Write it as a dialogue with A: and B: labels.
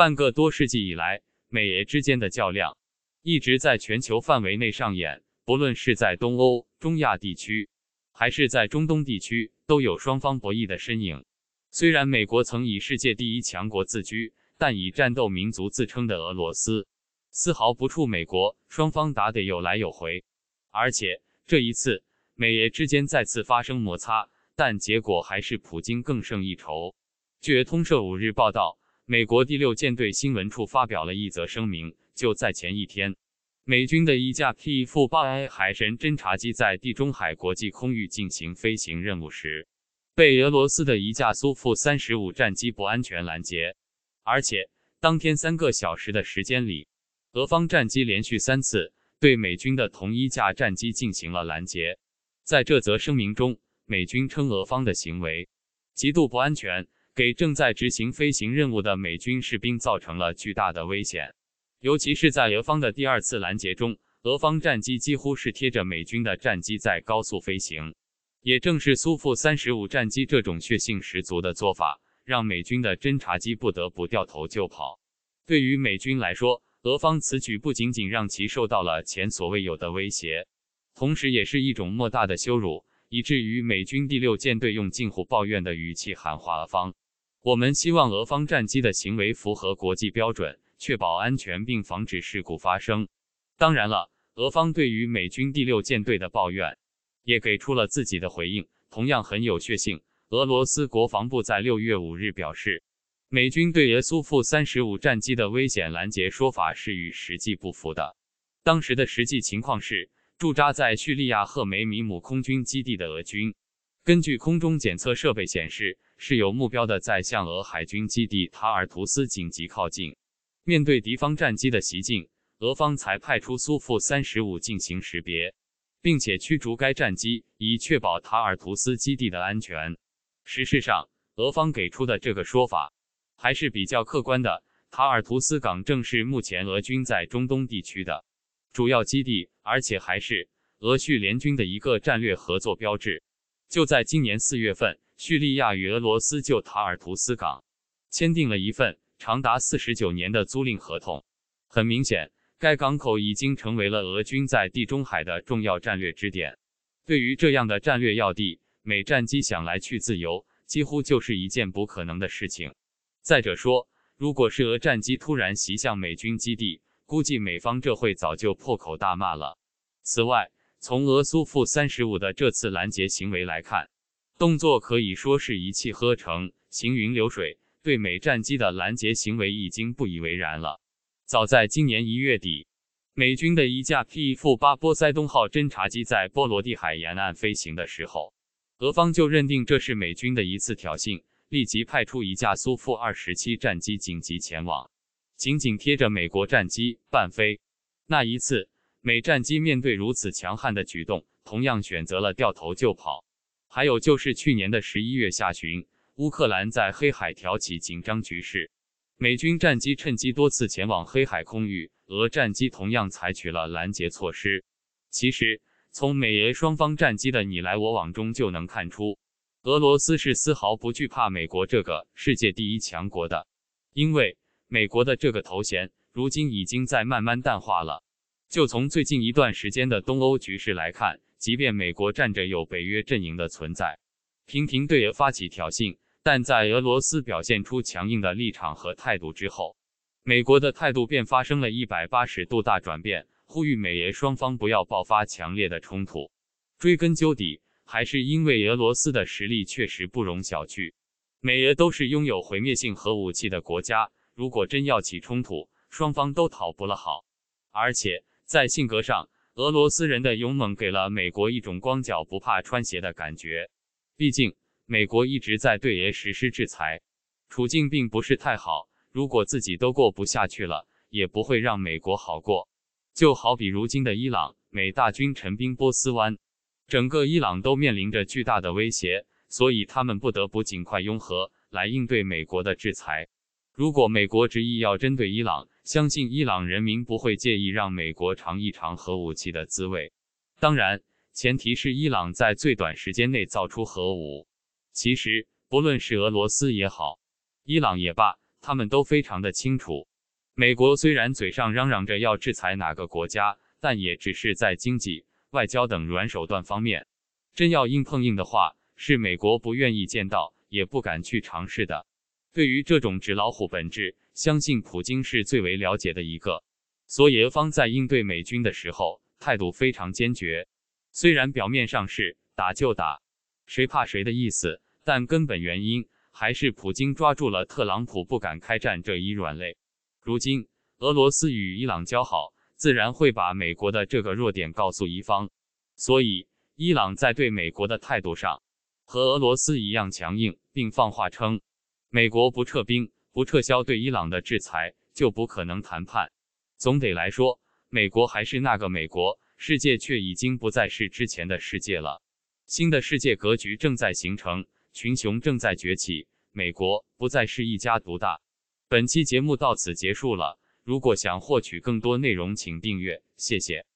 A: 半个多世纪以来，美俄之间的较量一直在全球范围内上演。不论是在东欧、中亚地区，还是在中东地区，都有双方博弈的身影。虽然美国曾以世界第一强国自居，但以战斗民族自称的俄罗斯丝毫不怵美国，双方打得有来有回。而且这一次，美俄之间再次发生摩擦，但结果还是普京更胜一筹。据通社五日报道。美国第六舰队新闻处发表了一则声明。就在前一天，美军的一架 p 八 a 海神侦察机在地中海国际空域进行飞行任务时，被俄罗斯的一架苏 -35 战机不安全拦截。而且，当天三个小时的时间里，俄方战机连续三次对美军的同一架战机进行了拦截。在这则声明中，美军称俄方的行为极度不安全。给正在执行飞行任务的美军士兵造成了巨大的危险，尤其是在俄方的第二次拦截中，俄方战机几乎是贴着美军的战机在高速飞行。也正是苏三十五战机这种血性十足的做法，让美军的侦察机不得不掉头就跑。对于美军来说，俄方此举不仅仅让其受到了前所未有的威胁，同时也是一种莫大的羞辱。以至于美军第六舰队用近乎抱怨的语气喊话俄方：“我们希望俄方战机的行为符合国际标准，确保安全并防止事故发生。”当然了，俄方对于美军第六舰队的抱怨也给出了自己的回应，同样很有血性。俄罗斯国防部在六月五日表示，美军对俄苏 -35 战机的危险拦截说法是与实际不符的。当时的实际情况是。驻扎在叙利亚赫梅米姆空军基地的俄军，根据空中检测设备显示，是有目标的在向俄海军基地塔尔图斯紧急靠近。面对敌方战机的袭进，俄方才派出苏 -35 进行识别，并且驱逐该战机，以确保塔尔图斯基地的安全。事上，俄方给出的这个说法还是比较客观的。塔尔图斯港正是目前俄军在中东地区的主要基地。而且还是俄叙联军的一个战略合作标志。就在今年四月份，叙利亚与俄罗斯就塔尔图斯港签订了一份长达四十九年的租赁合同。很明显，该港口已经成为了俄军在地中海的重要战略支点。对于这样的战略要地，美战机想来去自由，几乎就是一件不可能的事情。再者说，如果是俄战机突然袭向美军基地，估计美方这会早就破口大骂了。此外，从俄苏 -35 的这次拦截行为来看，动作可以说是一气呵成、行云流水，对美战机的拦截行为已经不以为然了。早在今年一月底，美军的一架 P-8 波塞冬号侦察机在波罗的海沿岸飞行的时候，俄方就认定这是美军的一次挑衅，立即派出一架苏 -27 战机紧急前往。紧紧贴着美国战机伴飞，那一次，美战机面对如此强悍的举动，同样选择了掉头就跑。还有就是去年的十一月下旬，乌克兰在黑海挑起紧张局势，美军战机趁机多次前往黑海空域，俄战机同样采取了拦截措施。其实，从美俄双方战机的你来我往中就能看出，俄罗斯是丝毫不惧怕美国这个世界第一强国的，因为。美国的这个头衔如今已经在慢慢淡化了。就从最近一段时间的东欧局势来看，即便美国站着有北约阵营的存在，频频对俄发起挑衅，但在俄罗斯表现出强硬的立场和态度之后，美国的态度便发生了一百八十度大转变，呼吁美俄双方不要爆发强烈的冲突。追根究底，还是因为俄罗斯的实力确实不容小觑，美俄都是拥有毁灭性核武器的国家。如果真要起冲突，双方都讨不了好。而且在性格上，俄罗斯人的勇猛给了美国一种光脚不怕穿鞋的感觉。毕竟美国一直在对俄实施制裁，处境并不是太好。如果自己都过不下去了，也不会让美国好过。就好比如今的伊朗，美大军陈兵波斯湾，整个伊朗都面临着巨大的威胁，所以他们不得不尽快拥核来应对美国的制裁。如果美国执意要针对伊朗，相信伊朗人民不会介意让美国尝一尝核武器的滋味。当然，前提是伊朗在最短时间内造出核武。其实，不论是俄罗斯也好，伊朗也罢，他们都非常的清楚，美国虽然嘴上嚷嚷着要制裁哪个国家，但也只是在经济、外交等软手段方面。真要硬碰硬的话，是美国不愿意见到，也不敢去尝试的。对于这种纸老虎本质，相信普京是最为了解的一个，所以俄方在应对美军的时候态度非常坚决。虽然表面上是打就打，谁怕谁的意思，但根本原因还是普京抓住了特朗普不敢开战这一软肋。如今俄罗斯与伊朗交好，自然会把美国的这个弱点告诉伊方，所以伊朗在对美国的态度上和俄罗斯一样强硬，并放话称。美国不撤兵、不撤销对伊朗的制裁，就不可能谈判。总得来说，美国还是那个美国，世界却已经不再是之前的世界了。新的世界格局正在形成，群雄正在崛起，美国不再是一家独大。本期节目到此结束了。如果想获取更多内容，请订阅，谢谢。